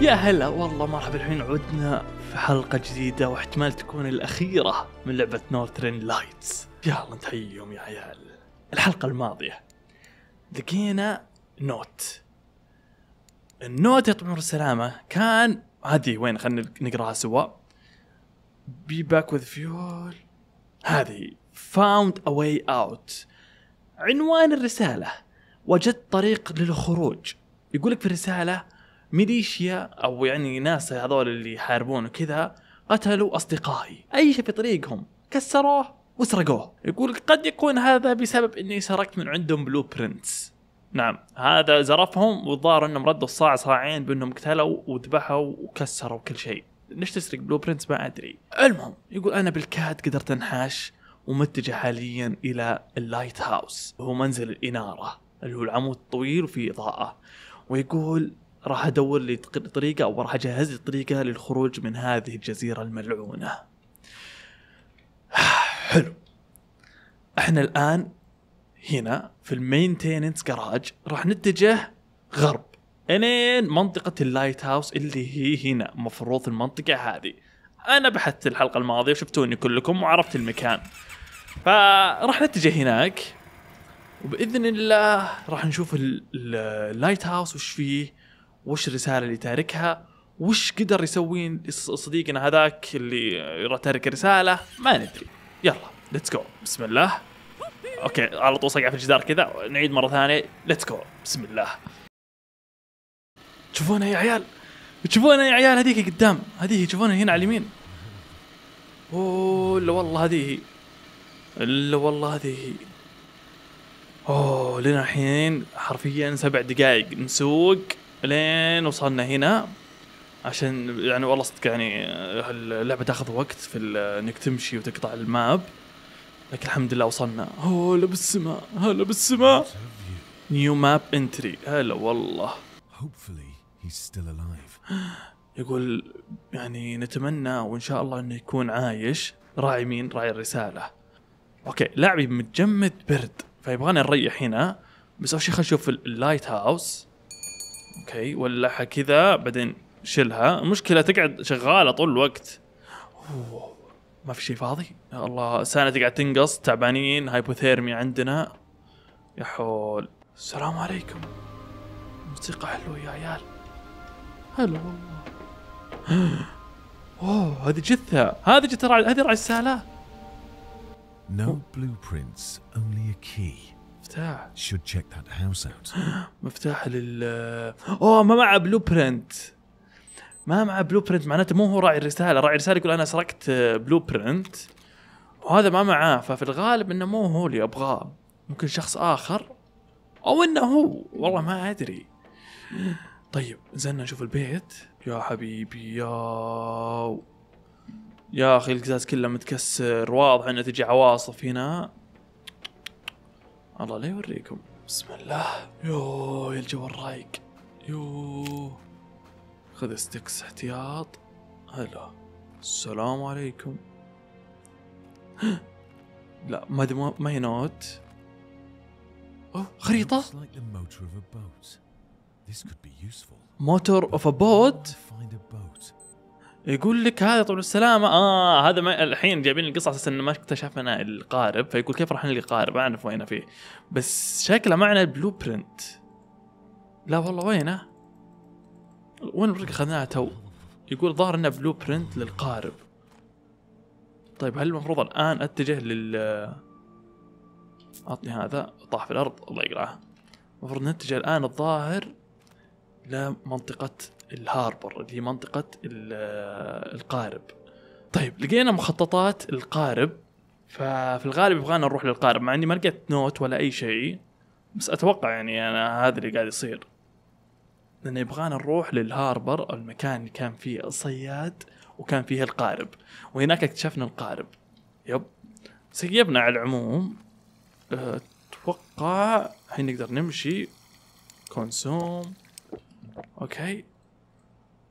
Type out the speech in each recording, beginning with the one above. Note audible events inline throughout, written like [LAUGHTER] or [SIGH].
يا هلا والله مرحبا الحين عدنا في حلقة جديدة واحتمال تكون الأخيرة من لعبة نورثرن لايتس يا الله نتحييهم يا عيال الحلقة الماضية لقينا نوت النوت يا طويل السلامة كان هذه وين خلينا نقراها سوا بي باك وذ فيول هذه فاوند اواي اوت عنوان الرسالة وجدت طريق للخروج يقولك في الرسالة ميليشيا او يعني ناس هذول اللي يحاربون وكذا قتلوا اصدقائي اي شيء في طريقهم كسروه وسرقوه يقول قد يكون هذا بسبب اني سرقت من عندهم بلو برنتس نعم هذا زرفهم والظاهر انهم ردوا الصاع صاعين بانهم قتلوا وذبحوا وكسروا كل شيء ليش تسرق بلو برنتس ما ادري المهم يقول انا بالكاد قدرت انحاش ومتجه حاليا الى اللايت هاوس وهو منزل الاناره اللي هو العمود الطويل وفي اضاءه ويقول راح ادور لي طريقه او راح اجهز لي طريقه للخروج من هذه الجزيره الملعونه. [SIGHS] حلو. احنا الان هنا في المينتيننس جراج راح نتجه غرب الين منطقه اللايت هاوس اللي هي هنا مفروض المنطقه هذه. انا بحثت الحلقه الماضيه وشفتوني كلكم وعرفت المكان. فراح نتجه هناك وباذن الله راح نشوف اللايت هاوس وش فيه وش الرساله اللي تاركها وش قدر يسوي صديقنا هذاك اللي تارك رساله ما ندري يلا ليتس جو بسم الله اوكي على طول صقع في الجدار كذا نعيد مره ثانيه ليتس جو بسم الله تشوفونها يا عيال تشوفونها يا عيال هذيك قدام هذيك تشوفونها هنا على اليمين اوه الا والله هذه الا والله هذه اوه لنا الحين حرفيا سبع دقائق نسوق لين وصلنا هنا عشان يعني والله صدق يعني اللعبه تاخذ وقت في انك تمشي وتقطع الماب لكن الحمد لله وصلنا هلا بالسماء هلا بالسماء نيو ماب انتري هلا والله [GASPS] يقول يعني نتمنى وان شاء الله انه يكون عايش راعي مين راعي الرساله اوكي لاعبي متجمد برد فيبغانا نريح هنا بس اول شيء خلينا نشوف اللايت هاوس اوكي ولعها كذا بعدين شيلها المشكله تقعد شغاله طول الوقت أوه. ما في شيء فاضي يا الله سانة تقعد تنقص تعبانين هايبوثيرمي عندنا يا حول السلام عليكم موسيقى حلوة يا عيال هلا والله [GASPS] اوه هذه جثة هذه جثة هذه راعي السالة No blueprints, only a key. مفتاح should check that house out [GASPS] مفتاح لل آه، اوه ما معه بلو برنت ما معه بلو برنت معناته مو هو راعي الرساله راعي الرساله يقول انا سرقت بلو برنت وهذا ما معاه ففي الغالب انه مو هو اللي ابغاه ممكن شخص اخر او انه هو والله ما ادري طيب نزلنا نشوف البيت يا حبيبي يا يا اخي القزاز كله متكسر واضح انه تجي عواصف هنا الله لا يوريكم بسم الله يو يا الجو الرايق يو خذ ستكس احتياط هلا السلام عليكم لا ما ما هي نوت اوه خريطة موتور اوف ا بوت يقول لك هذا طول السلامة اه هذا ما الحين جايبين القصة اساس انه ما اكتشفنا القارب فيقول كيف راح نلقى قارب ما اعرف وينه فيه بس شكله معنا البلو برنت لا والله وينه؟ وين الورقة اخذناها تو؟ يقول ظهر انه بلو برنت للقارب طيب هل المفروض الان اتجه لل أعطني هذا طاح في الارض الله يقرعه المفروض نتجه الان الظاهر لمنطقة الهاربر اللي هي منطقه القارب طيب لقينا مخططات القارب ففي الغالب يبغانا نروح للقارب مع اني ما لقيت نوت ولا اي شيء بس اتوقع يعني انا هذا اللي قاعد يصير لانه يبغانا نروح للهاربر او المكان اللي كان فيه الصياد وكان فيه القارب وهناك اكتشفنا القارب يب سيبنا على العموم اتوقع الحين نقدر نمشي كونسوم اوكي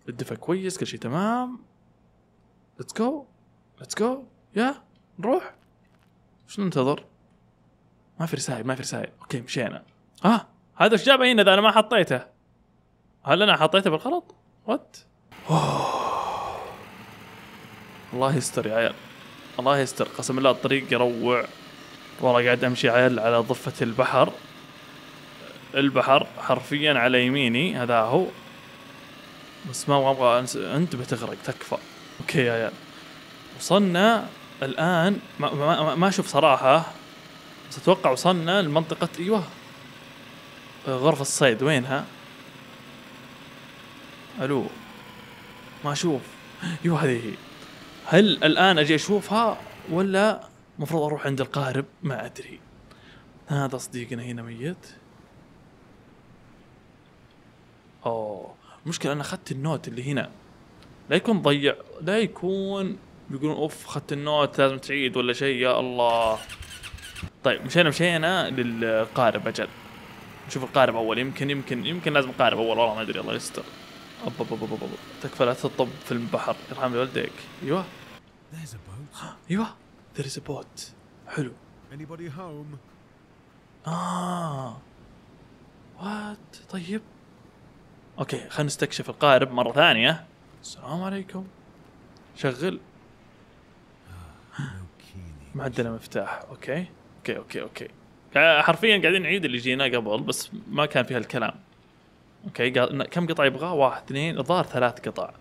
الدفع كويس كل شيء تمام ليتس جو ليتس جو يا نروح شو ننتظر؟ ما في رسائل ما في رسائل اوكي مشينا اه هذا ايش جابه هنا اذا انا ما حطيته هل انا حطيته بالغلط؟ وات؟ الله يستر يا عيال الله يستر قسم الله الطريق يروع والله قاعد امشي عيال على ضفه البحر البحر حرفيا على يميني هذا هو بس ما ابغى انت بتغرق تكفى اوكي يا عيال وصلنا الان ما, ما, ما اشوف صراحه بس اتوقع وصلنا لمنطقه ايوه غرفه الصيد وينها؟ الو ما اشوف ايوه هذه هي هل الان اجي اشوفها ولا المفروض اروح عند القارب ما ادري هذا صديقنا هنا ميت اوه المشكله انا اخذت النوت اللي هنا لا يكون ضيع لا يكون بيقولون اوف اخذت النوت لازم تعيد ولا شيء يا الله طيب مشينا مشينا للقارب اجل نشوف القارب اول يمكن يمكن يمكن لازم قارب اول والله ما ادري الله يستر أب أب أب أب أب. تكفى لا تطب في البحر يرحم والديك ايوه ايوه there is a boat حلو anybody home اه وات طيب اوكي خلينا نستكشف القارب مره ثانيه السلام عليكم شغل ما عندنا مفتاح اوكي اوكي اوكي اوكي آه، حرفيا قاعدين نعيد اللي جينا قبل بس ما كان فيها الكلام اوكي كم قطع يبغى واحد اثنين الظاهر ثلاث قطع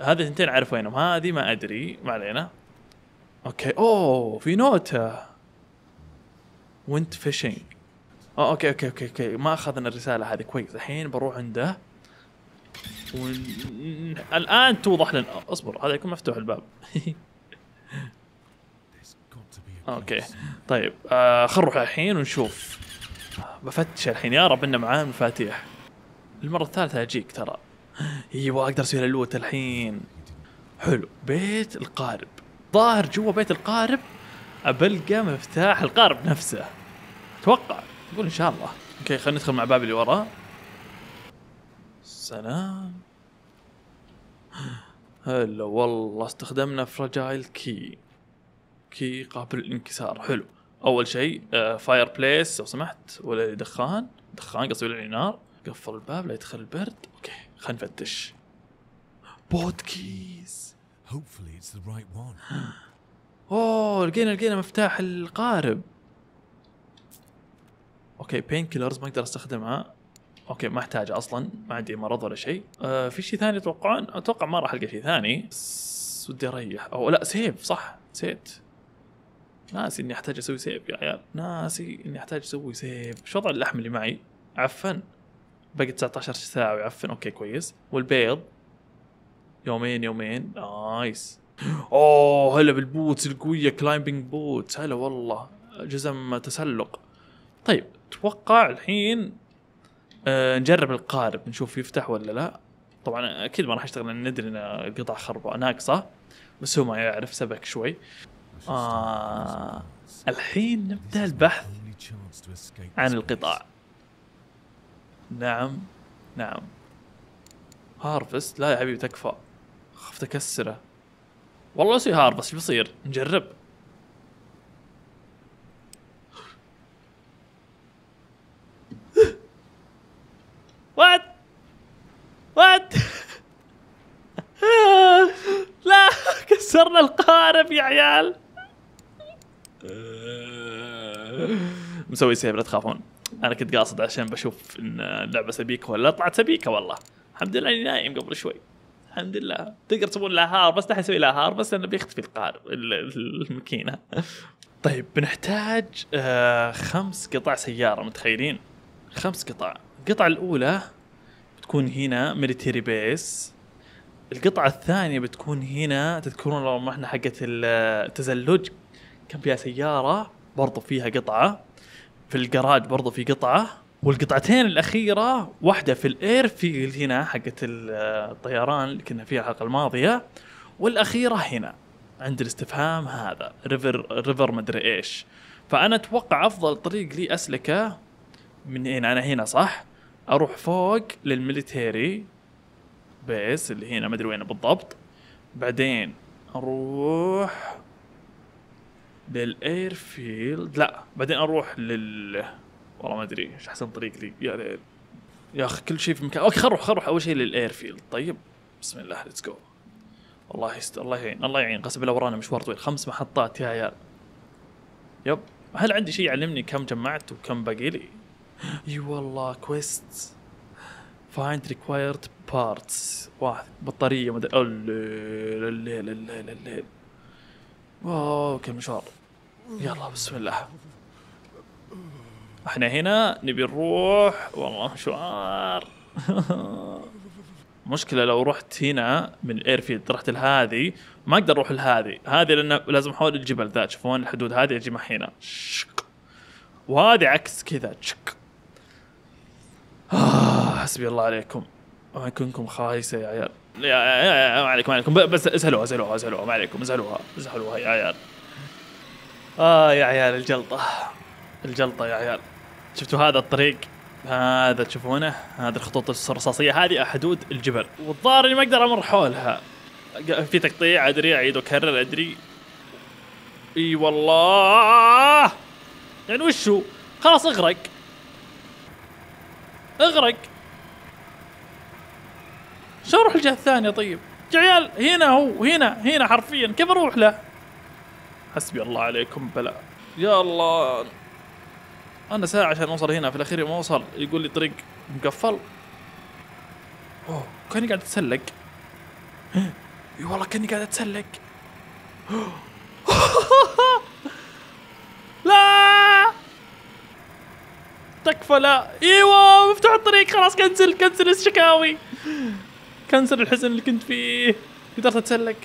هذه اثنتين اعرف وينهم هذه ما ادري ما علينا اوكي اوه في نوتة وانت فيشنج اوكي اوكي اوكي اوكي ما اخذنا الرساله هذه كويس الحين بروح عنده ون... الان توضح لنا اصبر هذا يكون مفتوح الباب [LAUGHS] اوكي طيب آه، خل نروح الحين ونشوف بفتش الحين يا رب انه معاه مفاتيح المره الثالثه اجيك ترى ايوه اقدر اسوي اللوت الحين حلو بيت القارب ظاهر جوا بيت القارب ابلقى مفتاح القارب نفسه اتوقع تقول ان شاء الله اوكي خلينا ندخل مع باب اللي وراه سلام هلا والله استخدمنا فراجايل كي كي قابل للانكسار حلو اول شيء فاير آه، بليس لو سمحت ولا دخان دخان قصدي ولا نار قفل الباب لا يدخل البرد اوكي خلينا نفتش بوت كيز Hopefully it's the right one. اوه لقينا لقينا مفتاح القارب اوكي بين كيلرز ما اقدر استخدمها اوكي ما احتاج اصلا ما عندي مرض ولا شيء آه في شيء ثاني تتوقعون اتوقع ما راح القى شيء ثاني بس ودي اريح او لا سيف صح نسيت ناسي اني احتاج اسوي سيف يا عيال ناسي اني احتاج اسوي سيف شو وضع اللحم اللي معي عفن باقي 19 ساعه ويعفن اوكي كويس والبيض يومين يومين نايس اوه هلا بالبوتس القويه كلايمبنج بوتس هلا والله جزم تسلق طيب اتوقع الحين أه نجرب القارب نشوف يفتح ولا لا طبعا اكيد ما راح يشتغل لان ندري ان القطع خربانه ناقصه بس هو ما يعرف سبك شوي آه الحين نبدا البحث عن القطاع نعم نعم هارفست لا يا حبيبي تكفى خفت اكسره والله سي هارفست شو بيصير نجرب وات وات [LAUGHS] لا كسرنا القارب يا عيال مسوي سيف لا تخافون انا كنت قاصد عشان بشوف ان اللعبه سبيكه ولا طلعت سبيكه والله الحمد لله اني نايم قبل شوي الحمد لله تقدر تسوون لها هار بس لا اسوي لها هار بس لانه بيختفي القارب الماكينه طيب بنحتاج آه، خمس قطع سياره متخيلين خمس قطع القطعة الأولى بتكون هنا ميليتري بيس القطعة الثانية بتكون هنا تذكرون لما احنا حقت التزلج كان فيها سيارة برضو فيها قطعة في الجراج برضو في قطعة والقطعتين الأخيرة واحدة في الإير فيلد هنا حقت الطيران اللي كنا فيها الحلقة الماضية والأخيرة هنا عند الاستفهام هذا ريفر ريفر مدري ايش فأنا أتوقع أفضل طريق لي أسلكه من هنا أنا هنا صح؟ اروح فوق للميليتيري بيس اللي هنا ما ادري وين بالضبط بعدين اروح للاير فيلد لا بعدين اروح لل والله ما ادري ايش احسن طريق لي يا ليل يا اخي كل شيء في مكان اوكي خروح خروح اول شيء للاير فيلد طيب بسم الله ليتس جو الله يست... الله يعين الله يعين قسم بالله ورانا مشوار طويل خمس محطات يا عيال يب هل عندي شيء يعلمني كم جمعت وكم باقي لي؟ اي والله كويست فايند ريكوايرد بارتس واحد بطاريه ادري الليل الليل الليل الليل واو كم مشوار يلا بسم الله احنا هنا نبي نروح والله مشوار مشكلة لو رحت هنا من الايرفيلد رحت لهذه ما اقدر اروح لهذه، هذه لان لازم احول الجبل ذا تشوفون الحدود هذه اجي هنا وهذه عكس كذا حسبي الله عليكم ما يكونكم خايسه يا عيال يا, يا, يا, ما عليكم ما عليكم بس اسهلوها اسهلوها اسهلوها ما عليكم اسهلوها اسهلوها يا عيال اه يا عيال الجلطه الجلطه يا عيال شفتوا هذا الطريق هذا تشوفونه هذه الخطوط الرصاصيه هذه حدود الجبل والظاهر اني ما اقدر امر حولها في تقطيع ادري اعيد واكرر ادري اي والله يعني وشو خلاص اغرق اغرق شلون اروح الجهه الثانيه طيب؟ يا عيال هنا هو هنا هنا حرفيا كيف اروح له؟ حسبي الله عليكم بلا يا الله انا ساعه عشان اوصل هنا في الاخير ما اوصل يقول لي طريق مقفل اوه كاني قاعد اتسلق [GASPS] اي والله كاني قاعد اتسلق [GASPS] لا تكفى لا ايوه مفتوح الطريق خلاص كنسل كنسل الشكاوي كنسل الحزن اللي كنت فيه قدرت اتسلق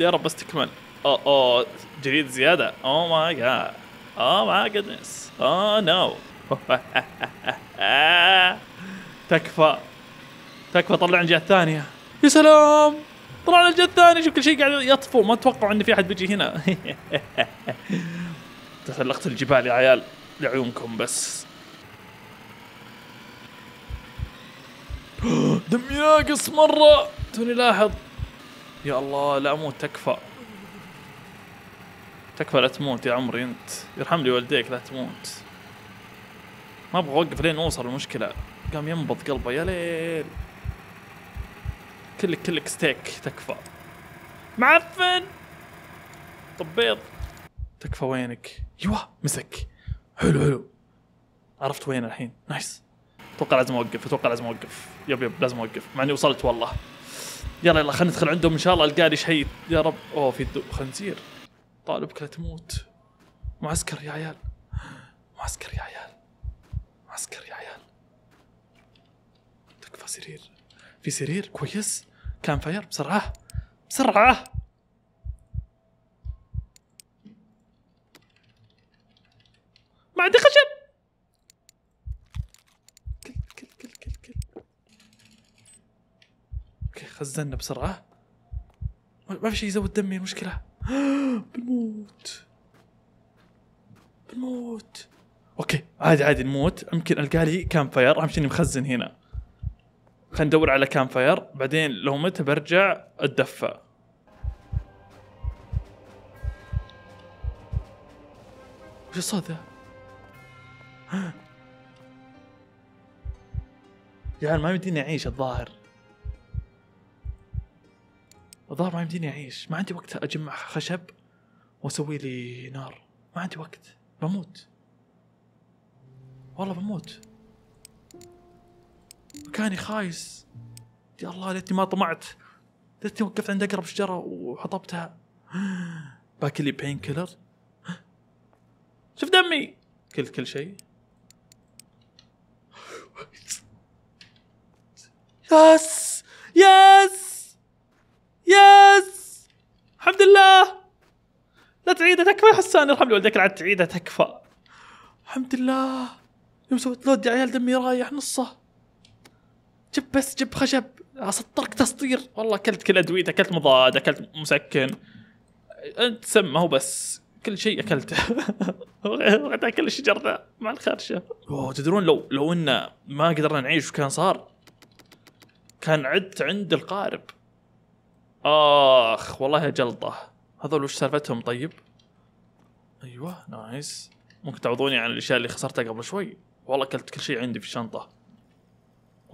يا رب بس تكمل اوه اوه جديد زياده اوه ماي جاد اوه ماي جودنس اوه نو تكفى تكفى طلعنا الجهه الثانيه يا سلام طلعنا الجهه الثانيه شوف كل شيء قاعد يطفو ما اتوقع ان في احد بيجي هنا [LAUGHS] تسلقت الجبال يا عيال لعيونكم بس [GASPS] دمي ناقص مرة توني لاحظ يا الله لا اموت تكفى تكفى لا تموت يا عمري انت يرحم لي والديك لا تموت ما ابغى اوقف لين اوصل المشكلة قام ينبض قلبه يا ليل كلك كلك ستيك تكفى معفن طب بيض تكفى وينك يوه مسك حلو حلو عرفت وين الحين نايس اتوقع لازم اوقف اتوقع لازم اوقف يب يب لازم اوقف مع اني وصلت والله يلا يلا خلينا ندخل عندهم ان شاء الله القى لي شيء يا رب اوه في خنزير طالبك لا تموت معسكر يا عيال معسكر يا عيال معسكر يا عيال تكفى سرير في سرير كويس كان فاير بسرعه بسرعه ما عندي خشب خزننا بسرعه ما في شيء يزود دمي المشكله [GASPS] بنموت بنموت اوكي عادي عادي نموت يمكن القى لي كام فاير اهم شيء اني مخزن هنا خلينا ندور على كام فاير بعدين لو مت برجع اتدفى وش الصوت ذا؟ [GASPS] يا يعني ما يمديني اعيش الظاهر الظاهر ما يمديني اعيش ما عندي وقت اجمع خشب واسوي لي نار ما عندي وقت بموت والله بموت مكاني خايس يا الله ليتني ما طمعت ليتني وقفت عند اقرب شجره وحطبتها باكل لي بين كيلر شوف دمي كل كل شيء يس يس يس الحمد لله لا تعيدها تكفى يا حسان يرحم لي ولدك لا تعيدها تكفى الحمد لله يوم سويت لود يا عيال دمي رايح نصه جب بس جب خشب سطرك آه، تسطير والله اكلت كل ادويته اكلت مضاد اكلت مسكن انت سم هو بس كل شيء اكلته [LAUGHS] وقتها اكل الشجر ذا مع الخرشه اوه تدرون لو لو ان ما قدرنا نعيش وش كان صار كان عدت عند القارب اخ والله جلطه هذول وش سالفتهم طيب؟ ايوه نايس ممكن تعوضوني عن الاشياء اللي خسرتها قبل شوي والله اكلت كل شيء عندي في الشنطه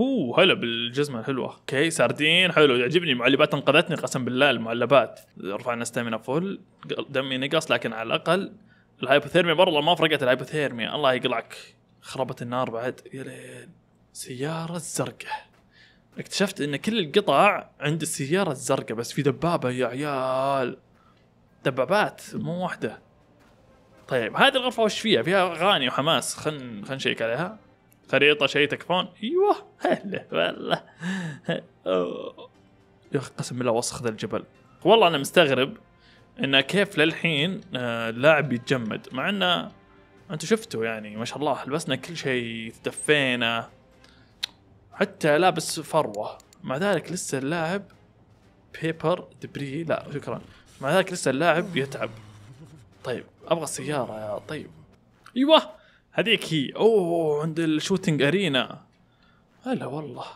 هو هلا بالجزمه الحلوه اوكي سردين حلو يعجبني المعلبات انقذتني قسم بالله المعلبات رفعنا ستامينا فل دمي نقص لكن على الاقل الهايبوثيرميا برضه ما فرقت الهايبوثيرميا الله يقلعك خربت النار بعد يا ليل سيارة زرقاء اكتشفت ان كل القطع عند السياره الزرقاء بس في دبابه يا عيال دبابات مو واحده طيب هذه الغرفه وش فيها؟ فيها اغاني وحماس خن خن نشيك عليها خريطه شيء تكفون ايوه هلا والله يا اخي قسم بالله وسخ ذا الجبل والله انا مستغرب انه كيف للحين آه، اللاعب يتجمد مع انه انتم شفتوا يعني ما شاء الله لبسنا كل شيء تدفينا حتى لابس فروه مع ذلك لسه اللاعب بيبر دبري لا شكرا مع ذلك لسه اللاعب يتعب طيب ابغى السياره يا طيب ايوه هذيك هي اوه عند الشوتنج ارينا هلا والله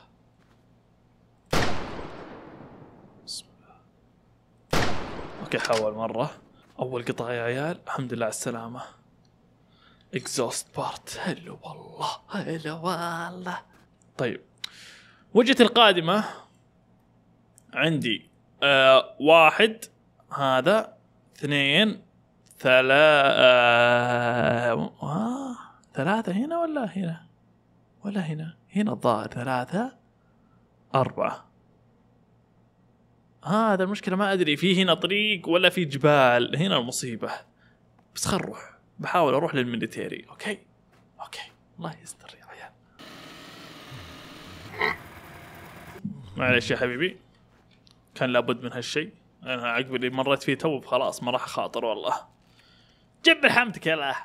اوكي حاول مره اول قطعه يا عيال الحمد لله على السلامه اكزوست بارت هلا والله هلا والله طيب وجهة القادمة عندي آه واحد هذا اثنين ثلاثة آه آه ثلاثة هنا ولا هنا ولا هنا هنا الظاهر ثلاثة أربعة هذا المشكلة ما أدري في هنا طريق ولا في جبال هنا المصيبة بس خل نروح بحاول أروح للميليتيري أوكي أوكي الله يستر معليش يا حبيبي كان لابد من هالشيء انا عقب اللي مريت فيه تو خلاص ما راح اخاطر والله جب حمتك يا الله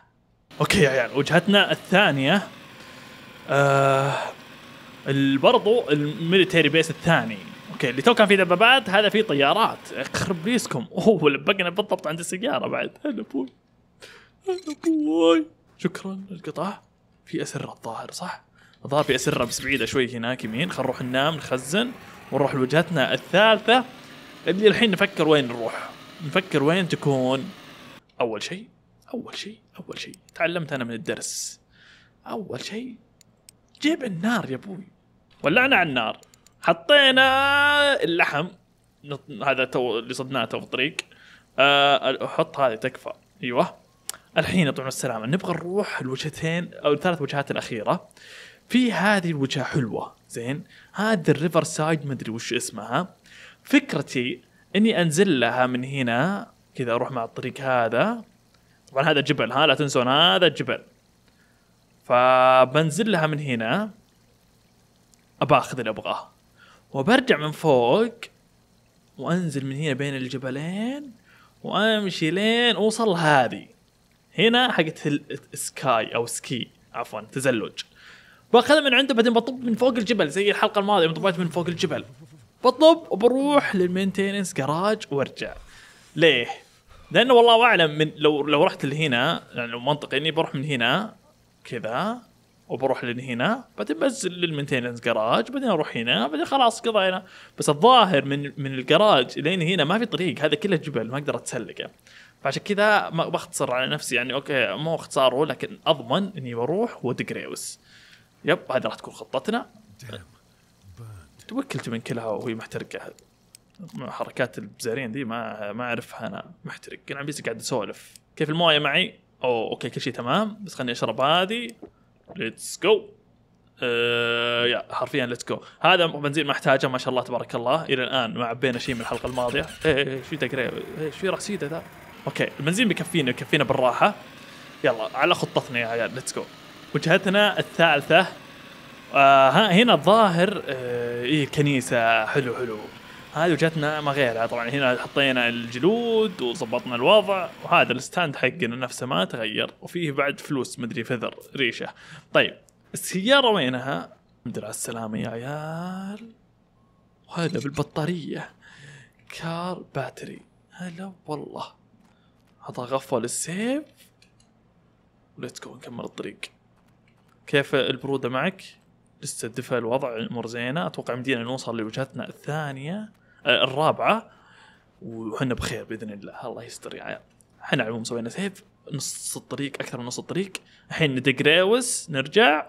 اوكي يا يعني عيال وجهتنا الثانيه آه برضو الميليتري بيس الثاني اوكي اللي تو كان فيه دبابات هذا فيه طيارات اخرب بيسكم اوه لبقنا بالضبط عند السياره بعد هلا ابوي هلا ابوي شكرا للقطاع في اسر الظاهر صح؟ الظاهر في اسره بس بعيده شوي هناك يمين خلينا نروح ننام نخزن ونروح لوجهتنا الثالثه اللي الحين نفكر وين نروح نفكر وين تكون اول شيء اول شيء اول شيء تعلمت انا من الدرس اول شيء جيب النار يا ابوي ولعنا على النار حطينا اللحم هذا تو اللي صدناه تو في الطريق احط آه، هذه تكفى ايوه الحين يا السلامه نبغى نروح الوجهتين او الثلاث وجهات الاخيره في هذه الوجهه حلوه زين هذا الريفر سايد ما ادري وش اسمها فكرتي اني انزل لها من هنا كذا اروح مع الطريق هذا طبعا هذا جبل ها لا تنسون هذا جبل فبنزل لها من هنا اباخذ اللي ابغاه وبرجع من فوق وانزل من هنا بين الجبلين وامشي لين اوصل هذه هنا حقت السكاي او سكي عفوا تزلج باخذها من عنده بعدين بطب من فوق الجبل زي الحلقه الماضيه طبيت من فوق الجبل بطب وبروح للمينتيننس جراج وارجع ليه؟ لانه والله اعلم من لو لو رحت لهنا يعني لو منطقي اني بروح من هنا كذا وبروح لهنا هنا بعدين بنزل للمينتيننس جراج بعدين اروح هنا بعدين خلاص قضينا بس الظاهر من من الجراج لين هنا ما في طريق هذا كله جبل ما اقدر اتسلقه فعشان كذا ما بختصر على نفسي يعني اوكي مو اختصاره لكن اضمن اني بروح ودقريوس يب هذه راح تكون خطتنا توكلت من كلها وهي محترقه حركات البزارين دي ما ما اعرفها انا محترق انا بس قاعد اسولف كيف المويه معي أوه اوكي كل شيء تمام بس خليني اشرب هذه ليتس جو آه، يا حرفيا ليتس جو هذا بنزين ما احتاجه ما شاء الله تبارك الله الى الان ما عبينا شيء من الحلقه الماضيه ايه في إيه، إيه، تقري ايش في رصيده ذا اوكي البنزين بيكفينا يكفينا بالراحه يلا على خطتنا يا عيال ليتس جو وجهتنا الثالثة آه هنا الظاهر آه إيه كنيسة حلو حلو هذه وجهتنا ما غيرها طبعا هنا حطينا الجلود وظبطنا الوضع وهذا الستاند حقنا نفسه ما تغير وفيه بعد فلوس مدري فذر ريشه طيب السياره وينها الحمد لله السلامه يا عيال وهذا بالبطاريه كار باتري هلا والله عطى غفل السيف ليتس جو نكمل الطريق كيف البروده معك؟ لسه الدفى الوضع الامور زينه اتوقع مدينة نوصل لوجهتنا الثانيه آه، الرابعه وحنا بخير باذن الله الله يستر يا عيال احنا على العموم سوينا سيف نص الطريق اكثر من نص الطريق الحين ندق ريوس نرجع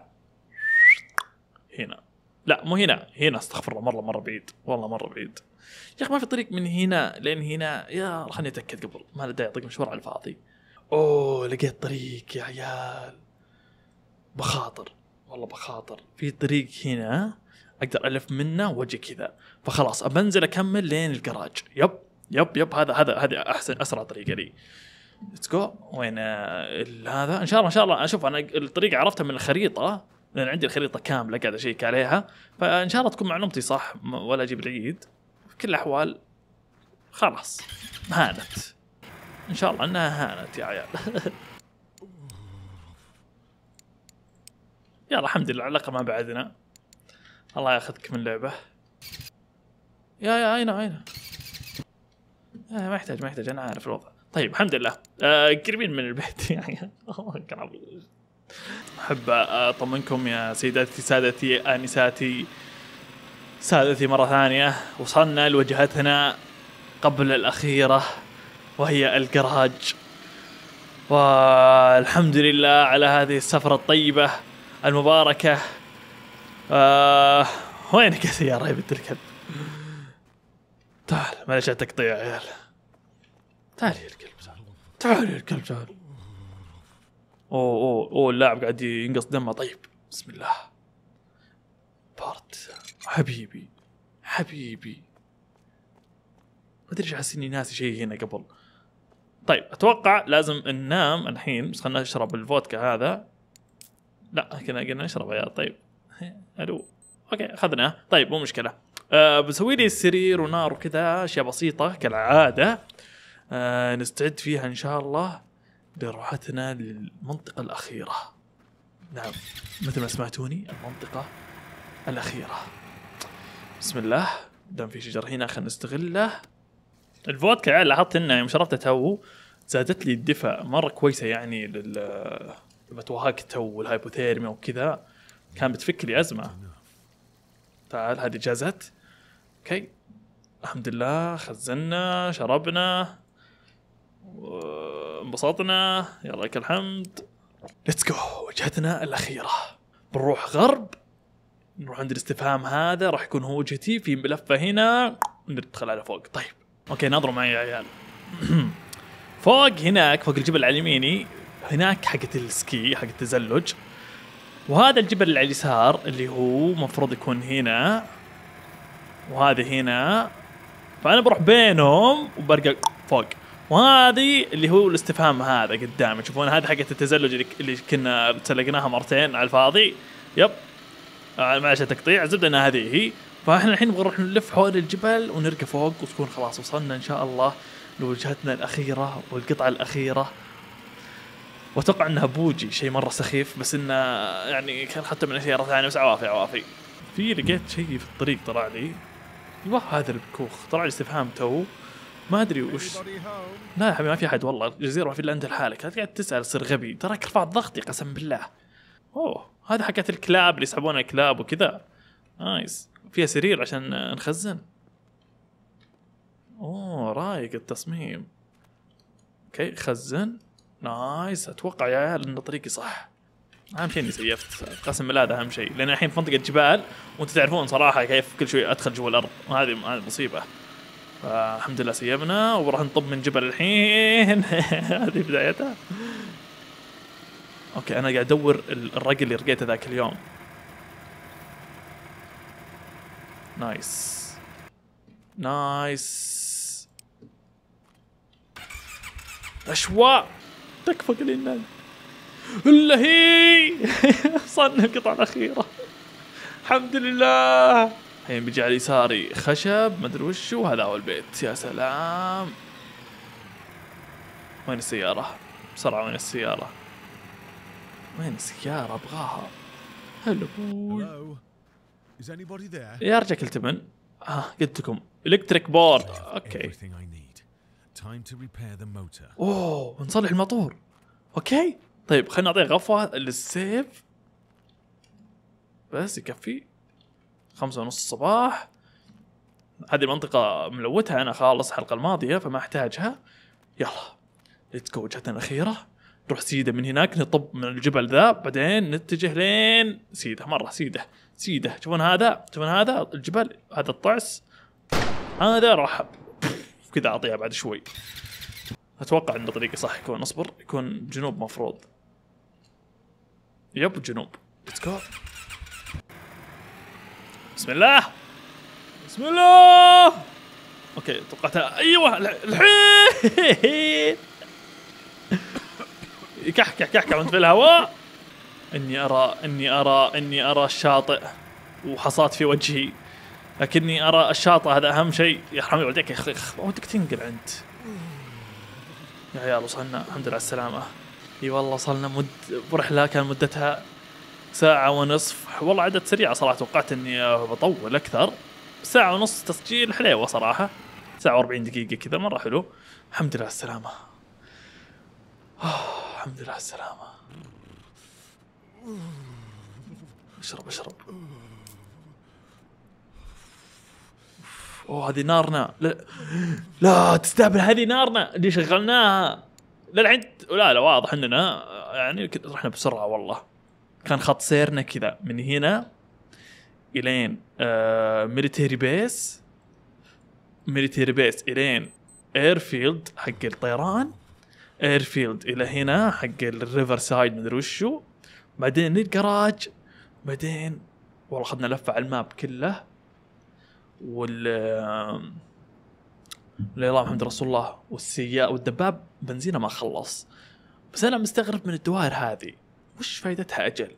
هنا لا مو هنا هنا استغفر الله مره مره بعيد والله مره بعيد يا اخي ما في طريق من هنا لين هنا يا خليني اتاكد قبل ما له داعي اعطيك مشوار على الفاضي اوه لقيت طريق يا عيال بخاطر والله بخاطر في طريق هنا اقدر الف منه واجي كذا فخلاص بنزل اكمل لين الجراج يب يب يب هذا هذا هذا احسن اسرع طريقه لي ليتس جو وين آه، هذا ان شاء الله ان شاء الله اشوف انا الطريقه عرفتها من الخريطه لان عندي الخريطه كامله قاعد اشيك عليها فان شاء الله تكون معلومتي صح ولا اجيب العيد في كل الاحوال خلاص هانت ان شاء الله انها هانت يا عيال [LAUGHS] يلا الحمد لله على ما بعدنا الله ياخذك من لعبه يا يا اينا اينا آه ما يحتاج ما يحتاج انا عارف الوضع طيب الحمد لله آه قريبين من البيت [LAUGHS] يعني احب اطمنكم يا سيداتي سادتي انساتي سادتي مره ثانيه وصلنا لوجهتنا قبل الاخيره وهي الجراج والحمد لله على هذه السفره الطيبه المباركة آه وينك يا سيارة يا بنت الكلب؟ تعال معلش على التقطيع يا عيال تعال يا الكلب تعال يا الكلب تعال اوه اوه اوه اللاعب قاعد ينقص دمه طيب بسم الله بارت حبيبي حبيبي ما ادري ايش احس اني ناسي شيء هنا قبل طيب اتوقع لازم ننام الحين بس خلنا نشرب الفودكا هذا لا كنا قلنا نشرب يا طيب الو اوكي اخذناه طيب مو مشكله أه بسوي لي السرير ونار وكذا اشياء بسيطه كالعاده أه نستعد فيها ان شاء الله لروحتنا للمنطقه الاخيره نعم مثل ما سمعتوني المنطقه الاخيره بسم الله دام في شجر هنا خلينا نستغله الفودكا لاحظت انه يوم شربته تو زادت لي الدفء مره كويسه يعني لل توهقت والهايبوثيرميا وكذا كان بتفك لي ازمه تعال هذه جازت اوكي الحمد لله خزنا شربنا انبسطنا يا لك الحمد ليتس جو وجهتنا الاخيره بنروح غرب نروح عند الاستفهام هذا راح يكون هو وجهتي في ملفه هنا ندخل على فوق طيب اوكي ناظروا معي يا عيال [CLEARS THROAT] فوق هناك فوق الجبل على اليميني هناك حقت السكي حقت التزلج وهذا الجبل اللي على اليسار اللي هو مفروض يكون هنا وهذا هنا فانا بروح بينهم وبرجع فوق وهذه اللي هو الاستفهام هذا قدامي تشوفون هذه حقت التزلج اللي كنا تسلقناها مرتين على الفاضي يب آه، معلش تقطيع الزبده ان هذه هي فاحنا الحين نبغى نروح نلف حول الجبل ونركب فوق وتكون خلاص وصلنا ان شاء الله لوجهتنا الاخيره والقطعه الاخيره واتوقع انها بوجي شيء مره سخيف بس انه يعني كان حتى من السيارات ثانيه بس عوافي عوافي في لقيت شيء في الطريق طلع لي ايوه هذا البكوخ طلع لي استفهام تو ما ادري وش لا يا حبيبي ما في احد والله الجزيره ما في الا انت لحالك لا قاعد تسال تصير غبي تراك رفعت ضغطي قسم بالله اوه هذا حقت الكلاب اللي يسحبون الكلاب وكذا نايس فيها سرير عشان نخزن اوه رايق التصميم اوكي خزن نايس اتوقع يا عيال ان طريقي صح اهم شيء اني سيفت [LAUGHS] قسم بالله هذا اهم شيء لان الحين في منطقه جبال وانتم تعرفون صراحه كيف كل شوي ادخل جوا الارض وهذه مصيبه فالحمد لله سيبنا وراح نطب من جبل الحين [LAUGHS] هذه بدايتها اوكي انا قاعد ادور الرق اللي رقيته ذاك اليوم نايس نايس اشواء تكفى قليل الا هي وصلنا [LAUGHS] القطعه الاخيره الحمد لله الحين بيجي على يساري خشب ما ادري وش وهذا هو البيت يا سلام وين السيارة؟ بسرعة وين السيارة؟ وين السيارة؟ ابغاها هلو يا رجال كلت من؟ ها آه، قلت لكم الكتريك بورد اوكي اوه بنصلح الموتور اوكي طيب خلينا نعطيه غفوه للسيف بس يكفي خمسة ونص الصباح هذه المنطقة ملوتها أنا خالص الحلقة الماضية فما أحتاجها يلا ليتس جو وجهتنا الأخيرة نروح سيدة من هناك نطب من الجبل ذا بعدين نتجه لين سيدة مرة سيدة سيدة تشوفون هذا تشوفون هذا الجبل هذا الطعس هذا رحب كذا اعطيها بعد شوي اتوقع ان طريقي صح يكون اصبر يكون جنوب مفروض يب جنوب ليتس جو بسم الله بسم الله اوكي توقعتها ايوه الحين كحكح كحكح وانت في الهواء اني ارى اني ارى اني ارى الشاطئ وحصات في وجهي لكني ارى الشاطئ هذا اهم شيء يرحم والديك يا اخي ودك تنقل انت يا عيال وصلنا الحمد لله على السلامه اي والله وصلنا مد برحله كان مدتها ساعة ونصف والله عدد سريعة صراحة توقعت اني بطول اكثر ساعة ونص تسجيل حليوة صراحة ساعة و40 دقيقة كذا مرة حلو الحمد لله على السلامة الحمد لله على السلامة اشرب اشرب اوه هذه نارنا لا, لا تستهبل هذه نارنا اللي شغلناها للحين لا لا واضح اننا يعني رحنا بسرعه والله كان خط سيرنا كذا من هنا الين آه ميليتري بيس ميليتري بيس الين ايرفيلد حق الطيران ايرفيلد الى هنا حق الريفر سايد مدري وشو بعدين الجراج بعدين والله اخذنا لفه على الماب كله وال لا الله محمد رسول الله والسيارة والدباب بنزينه ما خلص بس انا مستغرب من الدوائر هذه وش فائدتها اجل؟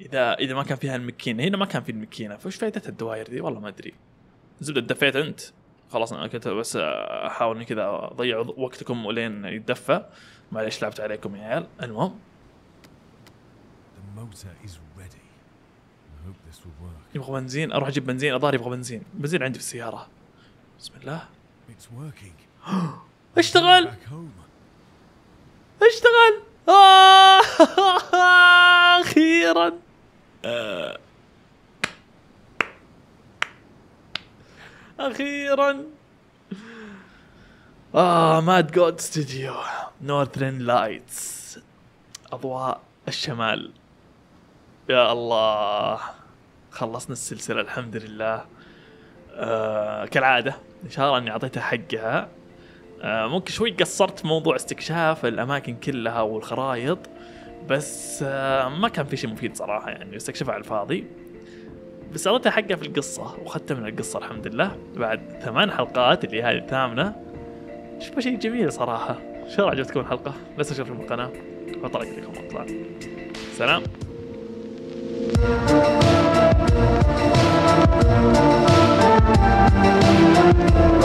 اذا اذا ما كان فيها المكينه هنا ما كان في المكينه فوش فائدتها الدوائر ذي والله ما ادري زبده دفيت انت خلاص انا كنت بس احاول اني كذا اضيع وقتكم ولين يتدفى معليش لعبت عليكم يا عيال المهم The motor is ready. يبغى بنزين اروح اجيب بنزين الظاهر يبغى بنزين بنزين عندي في السياره بسم الله [GASPS] اشتغل اشتغل آه اخيرا [LAUGHS] اخيرا اه ماد جود ستوديو نورثرن لايتس اضواء الشمال يا الله خلصنا السلسله الحمد لله آه كالعاده ان شاء الله اني اعطيتها حقها آه ممكن شوي قصرت موضوع استكشاف الاماكن كلها والخرائط بس آه ما كان في شيء مفيد صراحه يعني استكشفها على الفاضي بس اعطيتها حقها في القصه واخذتها من القصه الحمد لله بعد ثمان حلقات اللي هذه الثامنه شوف شيء جميل صراحه ان شاء الله عجبتكم الحلقه أشوفكم في القناه وطلعت لكم اطلع سلام Thank you.